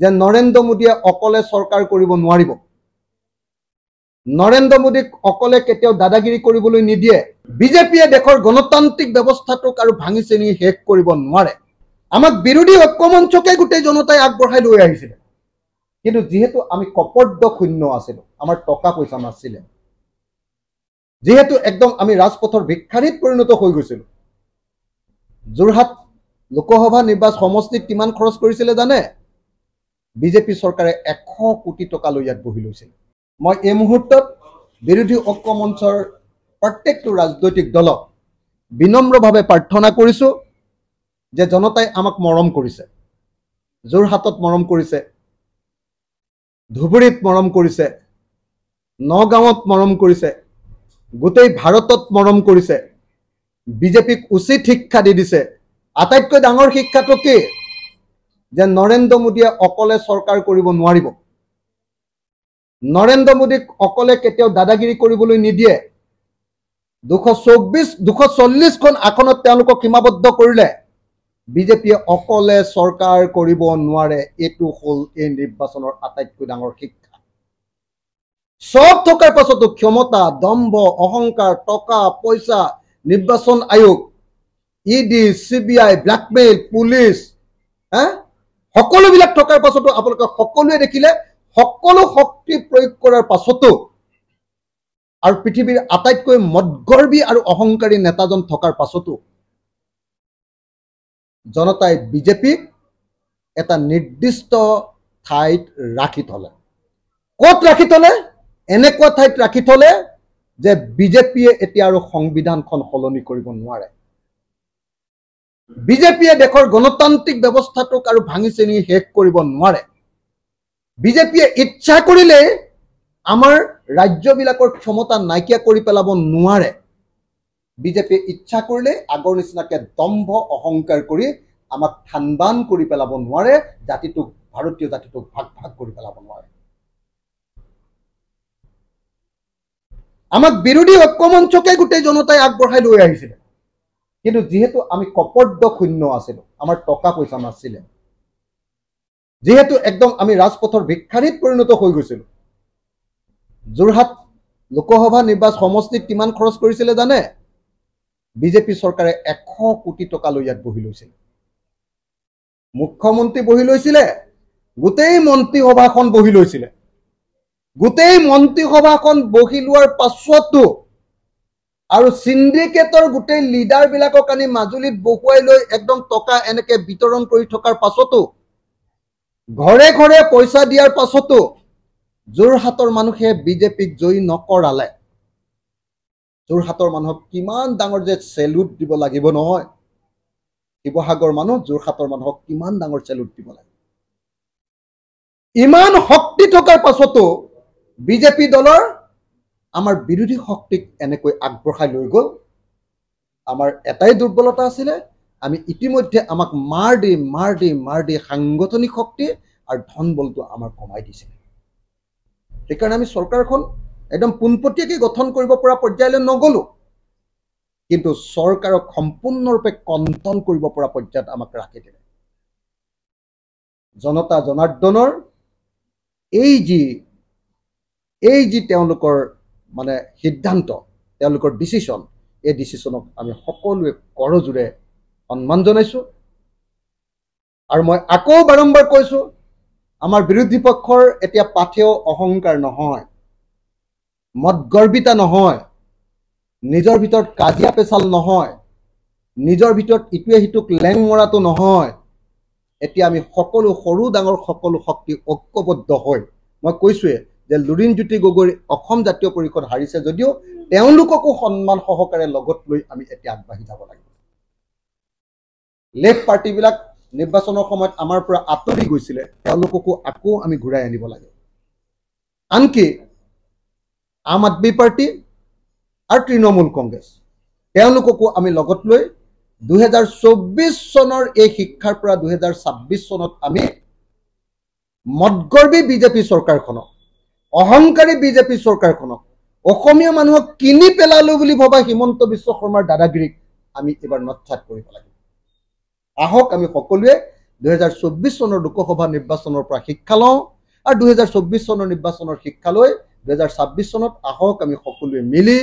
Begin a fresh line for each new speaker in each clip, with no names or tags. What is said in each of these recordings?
যে নৰেন্দ্ৰ মোদীয়ে অকলে চৰকাৰ কৰিব নোৱাৰিব নৰেন্দ্ৰ মোদীক অকলে কেতিয়াও দাদাগিৰি কৰিবলৈ নিদিয়ে বিজেপিয়ে দেশৰ গণতান্ত্ৰিক ব্যৱস্থাটোক আৰু ভাঙি চিঙি শেষ কৰিব নোৱাৰে আমাক বিৰোধী ঐক্যমঞ্চকে গোটেই জনতাই আগবঢ়াই লৈ আহিছিলে কিন্তু যিহেতু আমি কপৰ্দ শূন্য আছিলো আমাৰ টকা পইচা নাছিলে যিহেতু একদম আমি ৰাজপথৰ ভিক্ষাৰীত পৰিণত হৈ গৈছিলো যোৰহাট লোকসভা নিৰ্বাচন সমষ্টিত কিমান খৰচ কৰিছিলে জানে বিজেপি চৰকাৰে এশ কোটি টকালৈ ইয়াত বহি লৈছিল মই এই মুহূৰ্তত বিৰোধী ঐক্য মঞ্চৰ প্ৰত্যেকটো ৰাজনৈতিক দলক বিনম্ৰভাৱে প্ৰাৰ্থনা কৰিছোঁ যে জনতাই আমাক মৰম কৰিছে যোৰহাটত মৰম কৰিছে ধুবুৰীত মৰম কৰিছে নগাঁৱত মৰম কৰিছে গোটেই ভাৰতত মৰম কৰিছে বিজেপিক উচিত শিক্ষা দি দিছে আটাইতকৈ ডাঙৰ শিক্ষাটো কি যে নৰেন্দ্ৰ মোদীয়ে অকলে চৰকাৰ কৰিব নোৱাৰিব নৰেন্দ্ৰ মোদীক অকলে কেতিয়াও দাদাগিৰি কৰিবলৈ নিদিয়ে দুশ চৌব্বিছ দুশ চল্লিছখন আসনত তেওঁলোকক সীমাবদ্ধ কৰিলে বিজেপিয়ে অকলে চৰকাৰ কৰিব নোৱাৰে এইটো হ'ল এই নিৰ্বাচনৰ আটাইতকৈ ডাঙৰ শিক্ষা চব থকাৰ পাছতো ক্ষমতা দম্ভ অহংকাৰ টকা পইচা নিৰ্বাচন আয়োগ E D C B I blackmail police হা সকলোবিলাক থকাৰ পাছতো আপোনালোকে সকলোৱে দেখিলে সকলো শক্তি প্ৰয়োগ কৰাৰ পাছতো আৰু পৃথিৱীৰ আটাইতকৈ মদগৰ্বী আৰু অহংকাৰী নেতাজন থকাৰ পাছতো জনতাই বিজেপিক এটা নিৰ্দিষ্ট ঠাইত ৰাখি থলে ক'ত ৰাখি থলে এনেকুৱা ঠাইত ৰাখি থলে যে বিজেপিয়ে এতিয়া আৰু সংবিধানখন সলনি কৰিব নোৱাৰে বিজেপিয়ে দেশৰ গণতান্ত্ৰিক ব্যৱস্থাটোক আৰু ভাঙি চিঙি শেষ কৰিব নোৱাৰে বিজেপিয়ে ইচ্ছা কৰিলে আমাৰ ৰাজ্যবিলাকৰ ক্ষমতা নাইকিয়া কৰি পেলাব নোৱাৰে বিজেপিয়ে ইচ্ছা কৰিলে আগৰ নিচিনাকে দম্ভ অহংকাৰ কৰি আমাক থানবান কৰি পেলাব নোৱাৰে জাতিটোক ভাৰতীয় জাতিটোক ভাগ ভাগ কৰি পেলাব নোৱাৰে আমাক বিৰোধী ঐক্যমঞ্চকে মঞ্চকে গোটেই জনতাই আগবঢ়াই লৈ আহিছিলে কিন্তু যিহেতু আমি কপৰ্দ শূন্য আছিলোঁ আমাৰ টকা পইচা নাছিলে যিহেতু একদম আমি ৰাজপথৰ ভিক্ষাৰীত পৰিণত হৈ গৈছিলোঁ যোৰহাট লোকসভা নিৰ্বাচন সমষ্টিত কিমান খৰচ কৰিছিলে জানে বিজেপি চৰকাৰে এশ কোটি টকা লৈ ইয়াত বহি লৈছিলে মুখ্যমন্ত্ৰী বহি লৈছিলে গোটেই মন্ত্ৰীসভাখন বহি লৈছিলে গোটেই মন্ত্ৰীসভাখন বহি লোৱাৰ পাছতো আৰু চিণ্ডিকেটৰ গোটেই লিডাৰ বিলাকক আনি মাজুলীত বহুৱাই লৈ একদম টকা এনেকে বিতৰণ কৰি থকাৰ পাছতো ঘৰে ঘৰে পইচা দিয়াৰ পাছতো যোৰহাটৰ মানুহে বিজেপিক জয়ী নকৰালে যোৰহাটৰ মানুহক কিমান ডাঙৰ যে চেলুট দিব লাগিব নহয় শিৱসাগৰ মানুহ যোৰহাটৰ মানুহক কিমান ডাঙৰ চেলুট দিব লাগিব ইমান শক্তি থকাৰ পাছতো বিজেপি দলৰ আমাৰ বিৰোধী শক্তিক এনেকৈ আগবঢ়াই লৈ গ'ল আমাৰ এটাই দুৰ্বলতা আছিলে আমি ইতিমধ্যে আমাক মাৰ দি মাৰ দি মাৰ দি সাংগঠনিক শক্তি আৰু ধন বলটো আমাৰ কমাই দিছিলে সেইকাৰণে আমি চৰকাৰখন একদম পোনপটীয়াকৈ গঠন কৰিব পৰা পৰ্যায়লৈ নগ'লোঁ কিন্তু চৰকাৰক সম্পূৰ্ণৰূপে কণ্টন কৰিব পৰা পৰ্যায়ত আমাক ৰাখি দিলে জনতা জনাৰ্দনৰ এই যি এই যি তেওঁলোকৰ মানে সিদ্ধান্ত তেওঁলোকৰ ডিচিশ্যন এই ডিচিশ্যনক আমি সকলোৱে কৰজোৰে সন্মান জনাইছোঁ আৰু মই আকৌ বাৰম্বাৰ কৈছোঁ আমাৰ বিৰোধী পক্ষৰ এতিয়া পাঠেও অহংকাৰ নহয় গৰ্বিতা নহয় নিজৰ ভিতৰত কাজিয়া পেচাল নহয় নিজৰ ভিতৰত ইটোৱে সিটোক লেং মৰাটো নহয় এতিয়া আমি সকলো সৰু ডাঙৰ সকলো শক্তি ঐক্যবদ্ধ হৈ মই কৈছোঁৱেই যে লুৰিণজ্যোতি গগৈ অসম জাতীয় পৰিষদ হাৰিছে যদিও তেওঁলোককো সন্মান সহকাৰে লগত লৈ আমি এতিয়া আগবাঢ়ি যাব লাগিব লেফ্ট পাৰ্টিবিলাক নিৰ্বাচনৰ সময়ত আমাৰ পৰা আঁতৰি গৈছিলে তেওঁলোককো আকৌ আমি ঘূৰাই আনিব লাগে আনকি আম আদমি পাৰ্টি আৰু তৃণমূল কংগ্ৰেছ তেওঁলোককো আমি লগত লৈ দুহেজাৰ চৌব্বিছ চনৰ এই শিক্ষাৰ পৰা দুহেজাৰ ছাব্বিছ চনত আমি মদগৰ্বী বিজেপি চৰকাৰখনক অহংকাৰী বিজেপি চৰকাৰখনক অসমীয়া মানুহক কিনি পেলালো বুলি ভবা হিমন্ত বিশ্ব শৰ্মাৰ দাদাগিৰিক আমি এইবাৰ নচ্ছাদ কৰিব লাগিব আহক আমি সকলোৱে দুহেজাৰ চৌব্বিছ চনৰ লোকসভা নিৰ্বাচনৰ পৰা শিক্ষা লওঁ আৰু দুহেজাৰ চৌব্বিছ চনৰ নিৰ্বাচনৰ শিক্ষা লৈ দুহেজাৰ ছাব্বিছ চনত আহক আমি সকলোৱে মিলি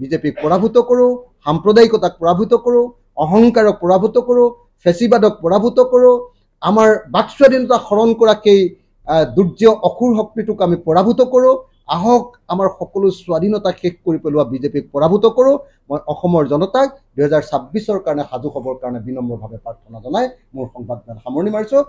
বিজেপিক পৰাভূত কৰোঁ সাম্প্ৰদায়িকতাক পৰাভূত কৰোঁ অহংকাৰক পৰাভূত কৰোঁ ফেচিবাদক পৰাভূত কৰোঁ আমাৰ বাক স্বাধীনতা হৰণ কৰা সেই দুৰ্য অসুৰ শক্তিটোক আমি পৰাভূত কৰোঁ আহক আমাৰ সকলো স্বাধীনতা শেষ কৰি পেলোৱা বিজেপিক পৰাভূত কৰোঁ মই অসমৰ জনতাক দুহেজাৰ ছাব্বিছৰ কাৰণে সাজু হ'বৰ কাৰণে বিনম্ৰভাৱে প্ৰাৰ্থনা জনাই মোৰ সংবাদমেল সামৰণি মাৰিছোঁ